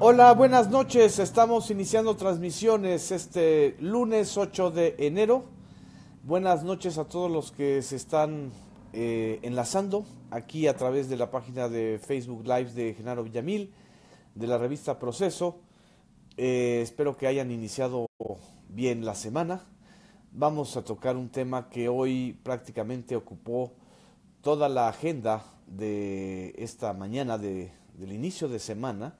Hola, buenas noches. Estamos iniciando transmisiones este lunes 8 de enero. Buenas noches a todos los que se están eh, enlazando aquí a través de la página de Facebook Live de Genaro Villamil, de la revista Proceso. Eh, espero que hayan iniciado bien la semana. Vamos a tocar un tema que hoy prácticamente ocupó toda la agenda de esta mañana de, del inicio de semana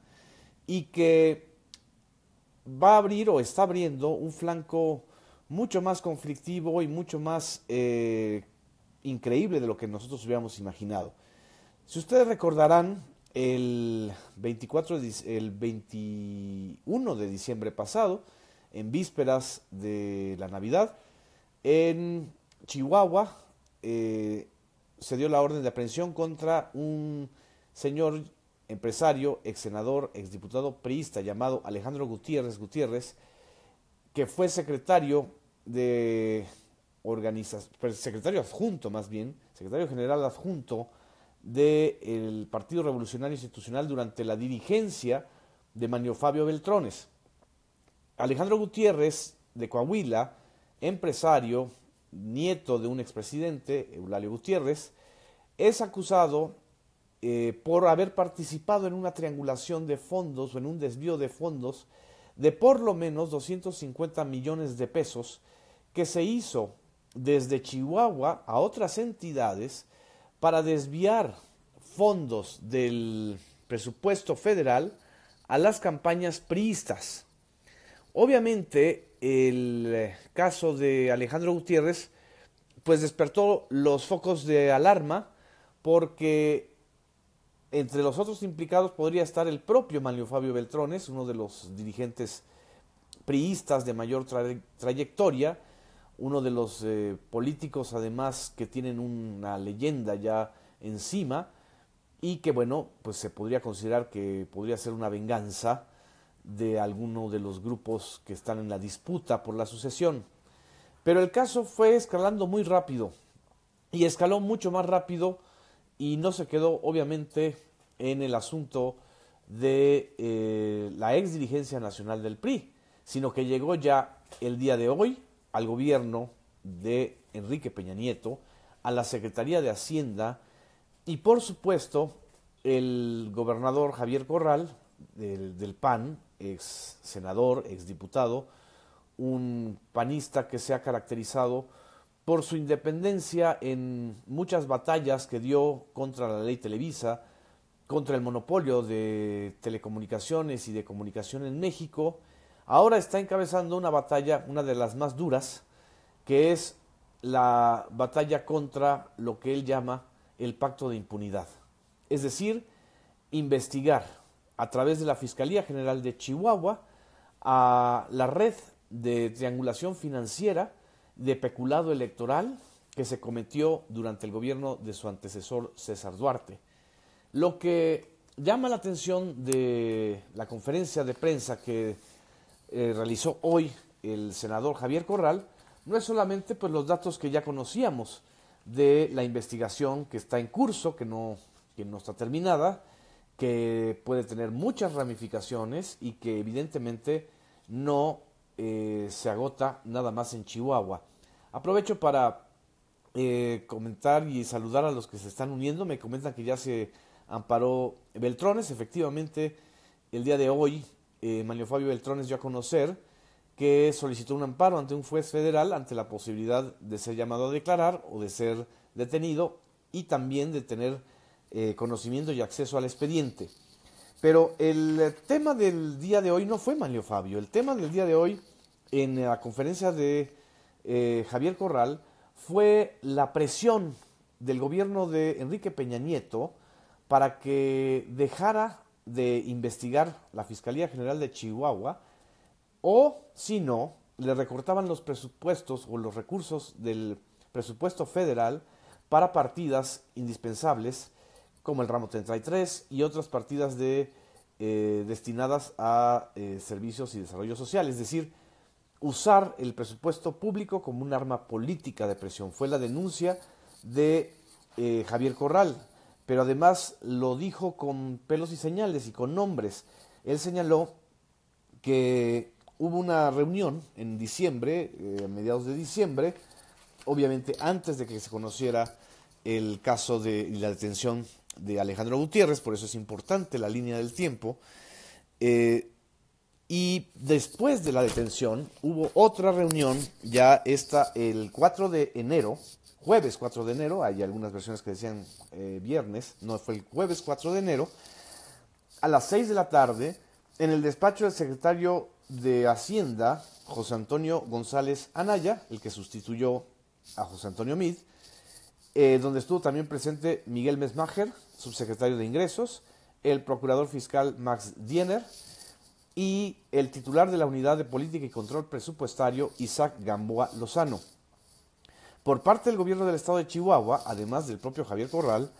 y que va a abrir o está abriendo un flanco mucho más conflictivo y mucho más eh, increíble de lo que nosotros hubiéramos imaginado. Si ustedes recordarán, el, 24 el 21 de diciembre pasado, en vísperas de la Navidad, en Chihuahua eh, se dio la orden de aprehensión contra un señor empresario, ex senador, ex diputado priista llamado Alejandro Gutiérrez Gutiérrez, que fue secretario de organización, secretario adjunto más bien, secretario general adjunto del Partido Revolucionario Institucional durante la dirigencia de Manio Fabio Beltrones. Alejandro Gutiérrez de Coahuila, empresario, nieto de un expresidente, Eulalio Gutiérrez, es acusado eh, por haber participado en una triangulación de fondos o en un desvío de fondos de por lo menos 250 millones de pesos que se hizo desde Chihuahua a otras entidades para desviar fondos del presupuesto federal a las campañas priistas. Obviamente el caso de Alejandro Gutiérrez pues despertó los focos de alarma porque entre los otros implicados podría estar el propio Manlio Fabio Beltrones, uno de los dirigentes priistas de mayor trayectoria, uno de los eh, políticos además que tienen una leyenda ya encima y que bueno, pues se podría considerar que podría ser una venganza de alguno de los grupos que están en la disputa por la sucesión. Pero el caso fue escalando muy rápido y escaló mucho más rápido y no se quedó obviamente en el asunto de eh, la exdirigencia nacional del PRI, sino que llegó ya el día de hoy al gobierno de Enrique Peña Nieto, a la Secretaría de Hacienda y por supuesto el gobernador Javier Corral del, del PAN, ex senador, ex diputado, un panista que se ha caracterizado por su independencia en muchas batallas que dio contra la ley Televisa, contra el monopolio de telecomunicaciones y de comunicación en México, ahora está encabezando una batalla, una de las más duras, que es la batalla contra lo que él llama el pacto de impunidad. Es decir, investigar a través de la Fiscalía General de Chihuahua a la red de triangulación financiera, de peculado electoral que se cometió durante el gobierno de su antecesor César Duarte. Lo que llama la atención de la conferencia de prensa que eh, realizó hoy el senador Javier Corral no es solamente pues, los datos que ya conocíamos de la investigación que está en curso, que no, que no está terminada, que puede tener muchas ramificaciones y que evidentemente no eh, se agota nada más en Chihuahua. Aprovecho para eh, comentar y saludar a los que se están uniendo. Me comentan que ya se amparó Beltrones. Efectivamente, el día de hoy, eh, Manlio Fabio Beltrones dio a conocer que solicitó un amparo ante un juez federal ante la posibilidad de ser llamado a declarar o de ser detenido y también de tener conocimiento y acceso al expediente. Pero el tema del día de hoy no fue Manlio Fabio, el tema del día de hoy en la conferencia de eh, Javier Corral fue la presión del gobierno de Enrique Peña Nieto para que dejara de investigar la Fiscalía General de Chihuahua o si no, le recortaban los presupuestos o los recursos del presupuesto federal para partidas indispensables como el ramo 33 y otras partidas de, eh, destinadas a eh, servicios y desarrollo social. Es decir, usar el presupuesto público como un arma política de presión. Fue la denuncia de eh, Javier Corral, pero además lo dijo con pelos y señales y con nombres. Él señaló que hubo una reunión en diciembre, eh, a mediados de diciembre, obviamente antes de que se conociera el caso de la detención de Alejandro Gutiérrez, por eso es importante la línea del tiempo. Eh, y después de la detención hubo otra reunión, ya esta el 4 de enero, jueves 4 de enero, hay algunas versiones que decían eh, viernes, no fue el jueves 4 de enero, a las 6 de la tarde, en el despacho del secretario de Hacienda, José Antonio González Anaya, el que sustituyó a José Antonio Mid, eh, donde estuvo también presente Miguel Mesmacher, subsecretario de Ingresos, el procurador fiscal Max Diener, y el titular de la Unidad de Política y Control Presupuestario, Isaac Gamboa Lozano. Por parte del gobierno del estado de Chihuahua, además del propio Javier Corral,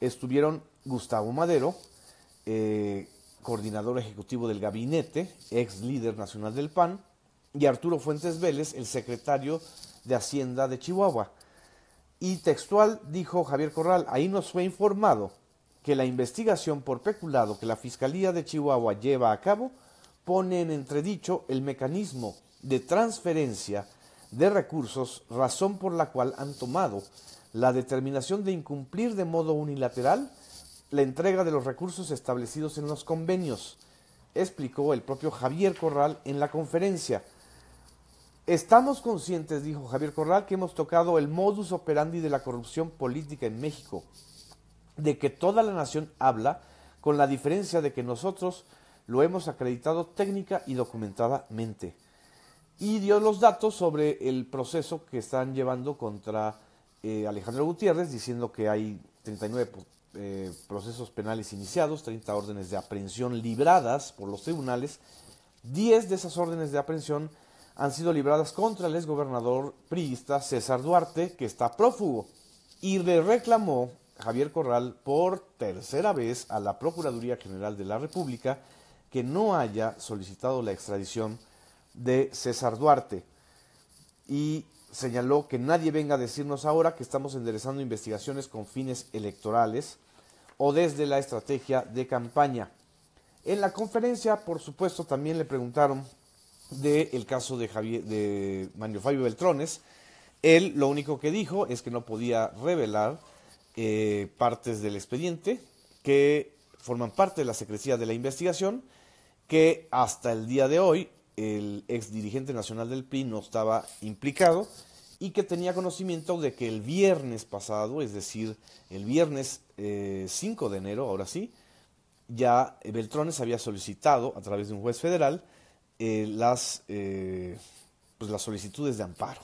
estuvieron Gustavo Madero, eh, coordinador ejecutivo del gabinete, ex líder nacional del PAN, y Arturo Fuentes Vélez, el secretario de Hacienda de Chihuahua. Y textual dijo Javier Corral, ahí nos fue informado que la investigación por peculado que la Fiscalía de Chihuahua lleva a cabo pone en entredicho el mecanismo de transferencia de recursos, razón por la cual han tomado la determinación de incumplir de modo unilateral la entrega de los recursos establecidos en los convenios, explicó el propio Javier Corral en la conferencia. Estamos conscientes, dijo Javier Corral, que hemos tocado el modus operandi de la corrupción política en México, de que toda la nación habla, con la diferencia de que nosotros lo hemos acreditado técnica y documentadamente. Y dio los datos sobre el proceso que están llevando contra eh, Alejandro Gutiérrez, diciendo que hay 39 nueve eh, procesos penales iniciados, 30 órdenes de aprehensión libradas por los tribunales. 10 de esas órdenes de aprehensión han sido libradas contra el exgobernador priista César Duarte, que está prófugo. Y le reclamó Javier Corral por tercera vez a la Procuraduría General de la República que no haya solicitado la extradición de César Duarte y señaló que nadie venga a decirnos ahora que estamos enderezando investigaciones con fines electorales o desde la estrategia de campaña. En la conferencia, por supuesto, también le preguntaron del caso de, Javier, Manuel Fabio Beltrones. Él lo único que dijo es que no podía revelar eh, partes del expediente que forman parte de la secrecía de la investigación que hasta el día de hoy el ex dirigente nacional del PRI no estaba implicado y que tenía conocimiento de que el viernes pasado, es decir, el viernes 5 eh, de enero, ahora sí, ya Beltrones había solicitado a través de un juez federal eh, las, eh, pues, las solicitudes de amparo.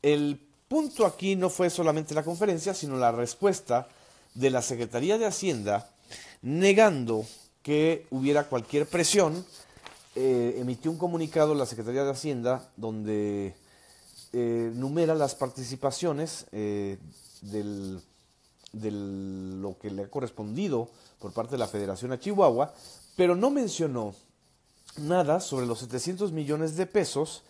El punto aquí no fue solamente la conferencia, sino la respuesta de la Secretaría de Hacienda negando que hubiera cualquier presión, eh, emitió un comunicado la Secretaría de Hacienda donde eh, numera las participaciones eh, de lo que le ha correspondido por parte de la Federación a Chihuahua, pero no mencionó nada sobre los 700 millones de pesos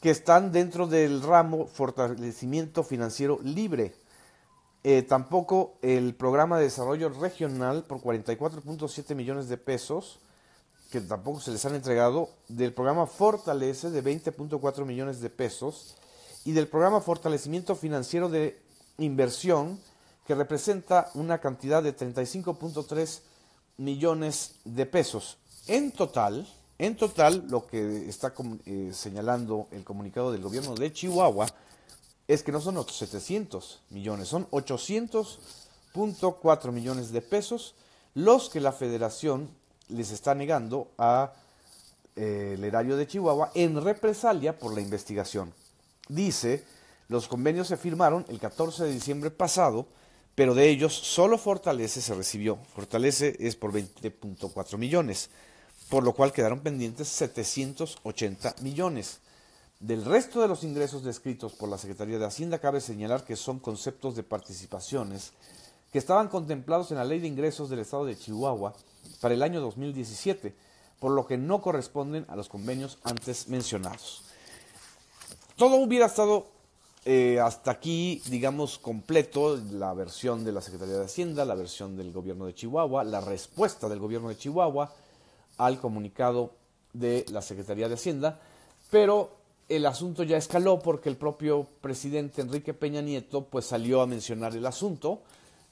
que están dentro del ramo fortalecimiento financiero libre eh, tampoco el programa de desarrollo regional por 44.7 millones de pesos, que tampoco se les han entregado, del programa Fortalece de 20.4 millones de pesos y del programa Fortalecimiento Financiero de Inversión, que representa una cantidad de 35.3 millones de pesos. En total, en total, lo que está eh, señalando el comunicado del gobierno de Chihuahua es que no son 700 millones, son 800.4 millones de pesos los que la federación les está negando al eh, erario de Chihuahua en represalia por la investigación. Dice, los convenios se firmaron el 14 de diciembre pasado, pero de ellos solo Fortalece se recibió. Fortalece es por 20.4 millones, por lo cual quedaron pendientes 780 millones. Del resto de los ingresos descritos por la Secretaría de Hacienda cabe señalar que son conceptos de participaciones que estaban contemplados en la Ley de Ingresos del Estado de Chihuahua para el año 2017, por lo que no corresponden a los convenios antes mencionados. Todo hubiera estado eh, hasta aquí, digamos, completo la versión de la Secretaría de Hacienda, la versión del gobierno de Chihuahua, la respuesta del gobierno de Chihuahua al comunicado de la Secretaría de Hacienda, pero el asunto ya escaló porque el propio presidente Enrique Peña Nieto pues salió a mencionar el asunto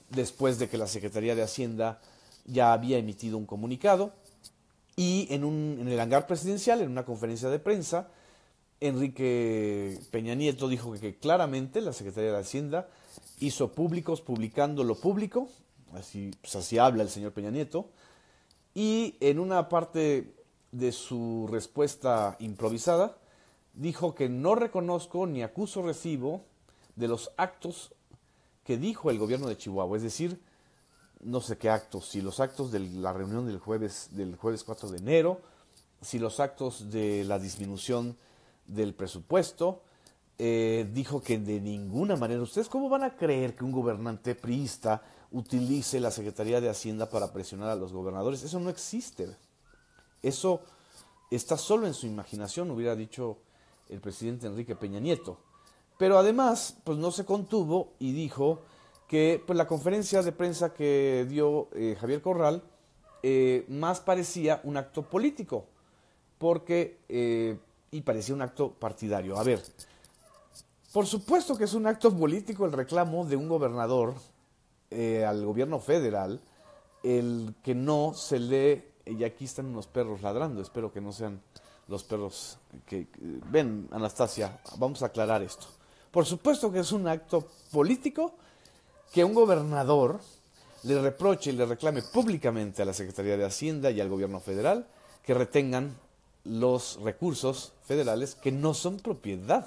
después de que la Secretaría de Hacienda ya había emitido un comunicado y en, el hangar presidencial, en una conferencia de prensa, Enrique Peña Nieto dijo que, claramente la Secretaría de Hacienda hizo públicos publicando lo público, así, pues, así habla el señor Peña Nieto, y en una parte de su respuesta improvisada, dijo que no reconozco ni acuso recibo de los actos que dijo el gobierno de Chihuahua, es decir, no sé qué actos, si los actos de la reunión del jueves, del jueves 4 de enero, si los actos de la disminución del presupuesto, eh, dijo que de ninguna manera, ¿ustedes cómo van a creer que un gobernante priista utilice la Secretaría de Hacienda para presionar a los gobernadores? Eso no existe. Eso está solo en su imaginación, hubiera dicho el presidente Enrique Peña Nieto. Pero además, pues no se contuvo y dijo que pues, la conferencia de prensa que dio eh, Javier Corral eh, más parecía un acto político, porque, eh, y parecía un acto partidario. A ver, por supuesto que es un acto político el reclamo de un gobernador al gobierno federal, el que no se le y aquí están unos perros ladrando, espero que no sean los perros que... Ven, Anastasia, vamos a aclarar esto. Por supuesto que es un acto político que un gobernador le reproche y le reclame públicamente a la Secretaría de Hacienda y al gobierno federal que retengan los recursos federales que no son propiedad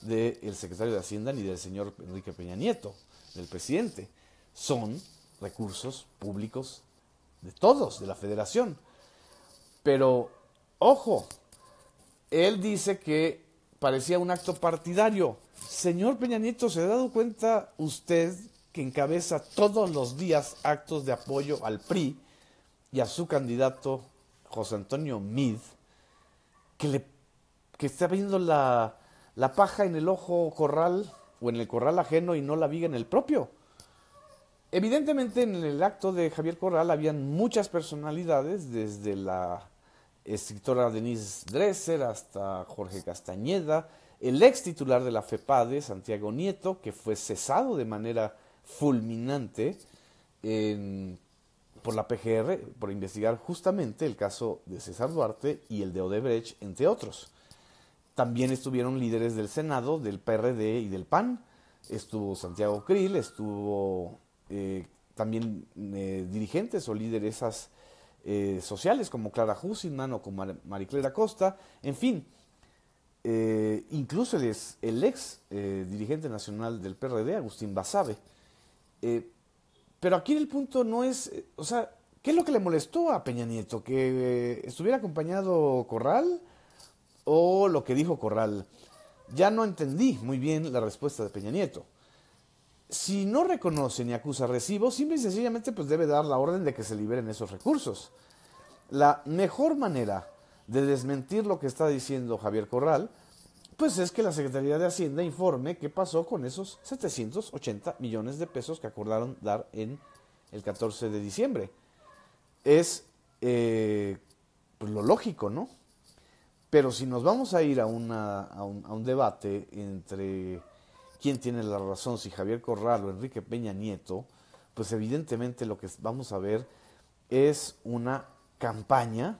del secretario de Hacienda ni del señor Enrique Peña Nieto, del presidente. Son recursos públicos de todos, de la federación. Pero, ojo, él dice que parecía un acto partidario. Señor Peña Nieto, ¿se ha dado cuenta usted que encabeza todos los días actos de apoyo al PRI y a su candidato José Antonio Mid, que, le, que está viendo la, la paja en el ojo corral o en el corral ajeno y no la viga en el propio? Evidentemente en el acto de Javier Corral habían muchas personalidades, desde la escritora Denise Dresser hasta Jorge Castañeda, el ex titular de la FEPADE, Santiago Nieto, que fue cesado de manera fulminante por la PGR por investigar justamente el caso de César Duarte y el de Odebrecht, entre otros. También estuvieron líderes del Senado, del PRD y del PAN. Estuvo Santiago Krill, estuvo eh, también eh, dirigentes o lideresas eh, sociales como Clara Hussinman o como Mariclera Costa, en fin, incluso el, ex, el ex dirigente nacional del PRD, Agustín Basabe. pero aquí el punto no es, o sea, ¿qué es lo que le molestó a Peña Nieto? ¿Que estuviera acompañado Corral o lo que dijo Corral? Ya no entendí muy bien la respuesta de Peña Nieto si no reconoce ni acusa recibo, simple y sencillamente pues debe dar la orden de que se liberen esos recursos. La mejor manera de desmentir lo que está diciendo Javier Corral, pues es que la Secretaría de Hacienda informe qué pasó con esos 780 millones de pesos que acordaron dar en el 14 de diciembre. Es eh, pues, lo lógico, ¿no? Pero si nos vamos a ir a un debate entre quién tiene la razón, si Javier Corral o Enrique Peña Nieto, pues evidentemente lo que vamos a ver es una campaña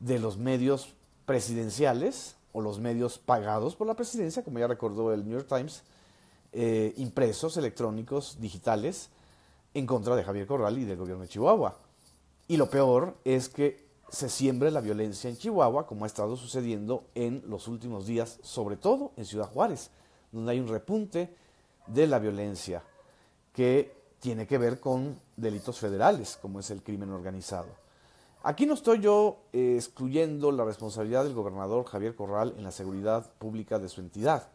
de los medios presidenciales o los medios pagados por la presidencia, como ya recordó el New York Times, eh, impresos, electrónicos, digitales, en contra de Javier Corral y del gobierno de Chihuahua. Y lo peor es que se siembre la violencia en Chihuahua, como ha estado sucediendo en los últimos días, sobre todo en Ciudad Juárez donde hay un repunte de la violencia que tiene que ver con delitos federales, como es el crimen organizado. Aquí no estoy yo eh, excluyendo la responsabilidad del gobernador Javier Corral en la seguridad pública de su entidad.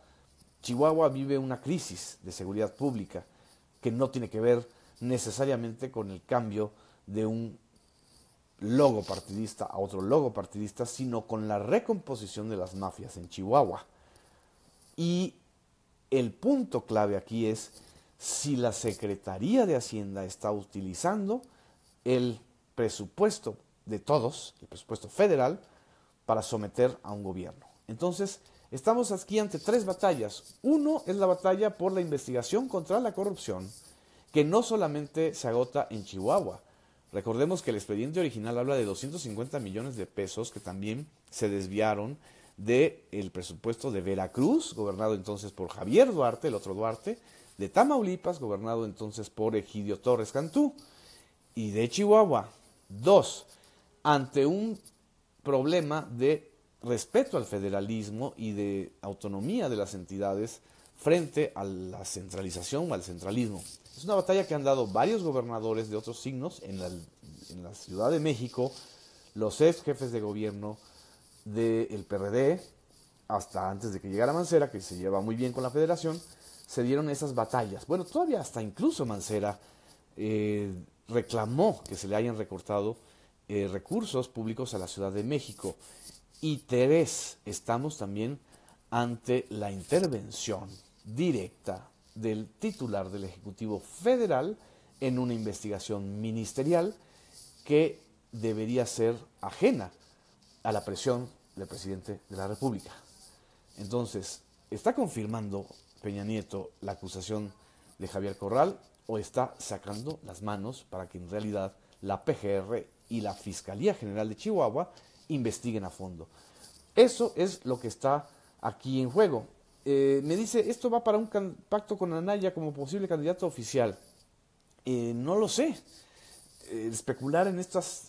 Chihuahua vive una crisis de seguridad pública que no tiene que ver necesariamente con el cambio de un logo partidista a otro logo partidista, sino con la recomposición de las mafias en Chihuahua. Y el punto clave aquí es si la Secretaría de Hacienda está utilizando el presupuesto de todos, el presupuesto federal, para someter a un gobierno. Entonces, estamos aquí ante tres batallas. Uno es la batalla por la investigación contra la corrupción, que no solamente se agota en Chihuahua. Recordemos que el expediente original habla de 250 millones de pesos que también se desviaron del el presupuesto de Veracruz, gobernado entonces por Javier Duarte, el otro Duarte, de Tamaulipas, gobernado entonces por Egidio Torres Cantú, y de Chihuahua. Dos, ante un problema de respeto al federalismo y de autonomía de las entidades frente a la centralización o al centralismo. Es una batalla que han dado varios gobernadores de otros signos en la, en la Ciudad de México, los ex jefes de gobierno, del PRD, hasta antes de que llegara Mancera, que se lleva muy bien con la federación, se dieron esas batallas. Bueno, todavía hasta incluso Mancera eh, reclamó que se le hayan recortado eh, recursos públicos a la Ciudad de México. Y tres, estamos también ante la intervención directa del titular del Ejecutivo Federal en una investigación ministerial que debería ser ajena a la presión del presidente de la República. Entonces, ¿está confirmando Peña Nieto la acusación de Javier Corral o está sacando las manos para que en realidad la PGR y la Fiscalía General de Chihuahua investiguen a fondo? Eso es lo que está aquí en juego. Eh, me dice, esto va para un pacto con Anaya como posible candidato oficial. Eh, no lo sé. Eh, especular en,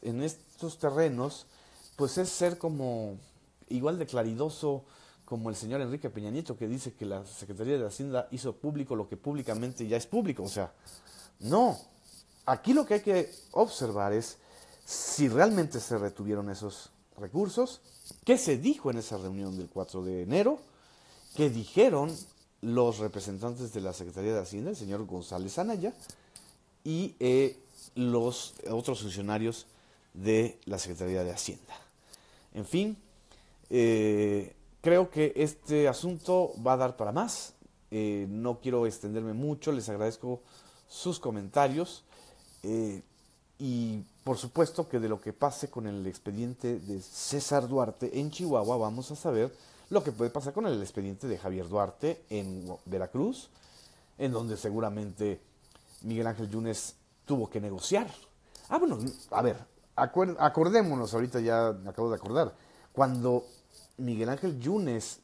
en estos terrenos, pues es ser como igual de claridoso como el señor Enrique Peña Nieto, que dice que la Secretaría de Hacienda hizo público lo que públicamente ya es público. O sea, no. Aquí lo que hay que observar es si realmente se retuvieron esos recursos, qué se dijo en esa reunión del 4 de enero, qué dijeron los representantes de la Secretaría de Hacienda, el señor González Anaya, y eh, los otros funcionarios de la Secretaría de Hacienda. En fin, eh, creo que este asunto va a dar para más. Eh, no quiero extenderme mucho, les agradezco sus comentarios eh, y por supuesto que de lo que pase con el expediente de César Duarte en Chihuahua vamos a saber lo que puede pasar con el expediente de Javier Duarte en Veracruz, en donde seguramente Miguel Ángel Yunes tuvo que negociar. Ah, bueno, a ver, acordémonos, ahorita ya me acabo de acordar, cuando Miguel Ángel Yunes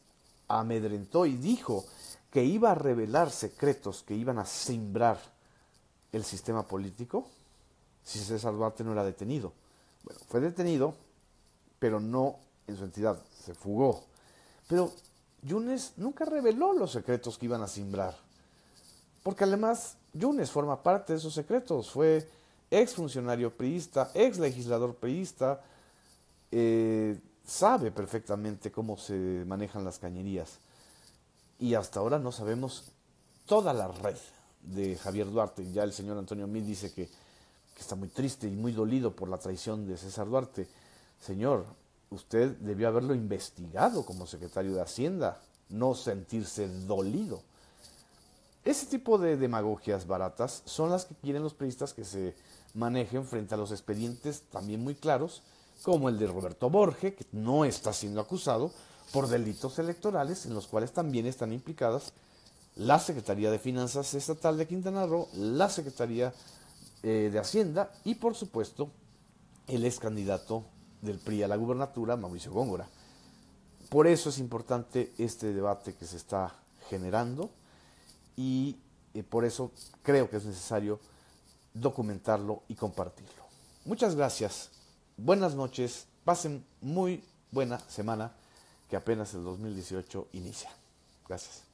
amedrentó y dijo que iba a revelar secretos que iban a sembrar el sistema político si César Duarte no era detenido. Bueno, fue detenido, pero no en su entidad, se fugó. Pero Yunes nunca reveló los secretos que iban a simbrar, porque además Yunes forma parte de esos secretos, fue ex funcionario priista, ex legislador priista, eh, sabe perfectamente cómo se manejan las cañerías. Y hasta ahora no sabemos toda la red de Javier Duarte. Ya el señor Antonio Mil dice que, que está muy triste y muy dolido por la traición de César Duarte. Señor, usted debió haberlo investigado como secretario de Hacienda, no sentirse dolido. Ese tipo de demagogias baratas son las que quieren los periodistas que se manejen frente a los expedientes también muy claros como el de Roberto Borge, que no está siendo acusado, por delitos electorales en los cuales también están implicadas la Secretaría de Finanzas Estatal de Quintana Roo, la Secretaría eh, de Hacienda y por supuesto el ex candidato del PRI a la gubernatura, Mauricio Góngora. Por eso es importante este debate que se está generando y eh, por eso creo que es necesario documentarlo y compartirlo. Muchas gracias buenas noches, pasen muy buena semana que apenas el 2018 inicia. Gracias.